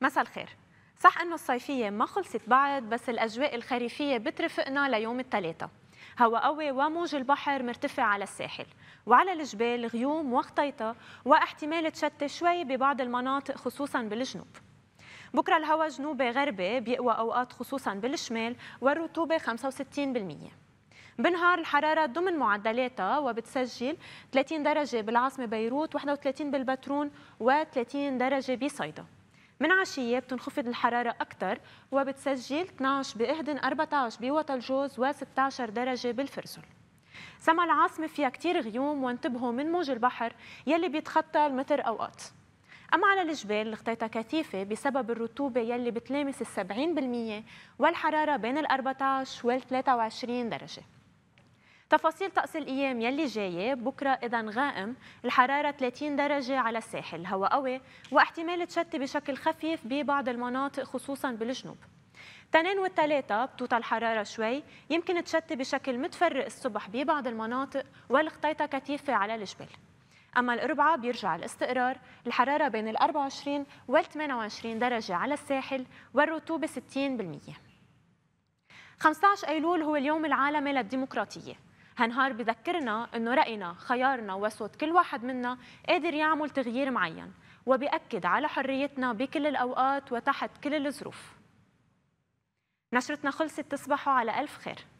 مساء الخير صح انه الصيفيه ما خلصت بعد بس الاجواء الخريفيه بترفقنا ليوم الثلاثاء هواء قوي وموج البحر مرتفع على الساحل وعلى الجبال غيوم وخطيطة واحتمال تشتي شوي ببعض المناطق خصوصا بالجنوب بكرة الهواء جنوبي غربي بيقوى أوقات خصوصا بالشمال والرطوبة 65% بنهار الحرارة ضمن معدلاتها وبتسجل 30 درجة بالعاصمة بيروت 31 بالبترون و30 درجة بصيدا من عشية بتنخفض الحرارة أكثر وبتسجل 12 بإهدن 14 الجوز و16 درجة بالفرسل سما العاصمة فيها كتير غيوم وانتبهوا من موج البحر يلي بيتخطى المتر أوقات أما على الجبال الخطيطة كثيفة بسبب الرطوبة يلي بتلامس السبعين بالمية والحرارة بين ال 14 وال 23 درجة تفاصيل طقس الايام يلي جايه بكره اذا غائم الحراره 30 درجه على الساحل الهواء قوي واحتمال تشتي بشكل خفيف ببعض المناطق خصوصا بالجنوب تنين والتلاتة بتوطى الحرارة شوي يمكن تشتي بشكل متفرق الصبح ببعض المناطق والخطيطة كثيفة على الجبال أما الأربعة بيرجع الاستقرار الحرارة بين ال 24 وال 28 درجة على الساحل والرطوبة 60% 15 أيلول هو اليوم العالمي للديمقراطية هنهار بذكرنا أنه رأينا خيارنا وصوت كل واحد منا قادر يعمل تغيير معين وبأكد على حريتنا بكل الأوقات وتحت كل الظروف نشرتنا خلصت تصبحوا على ألف خير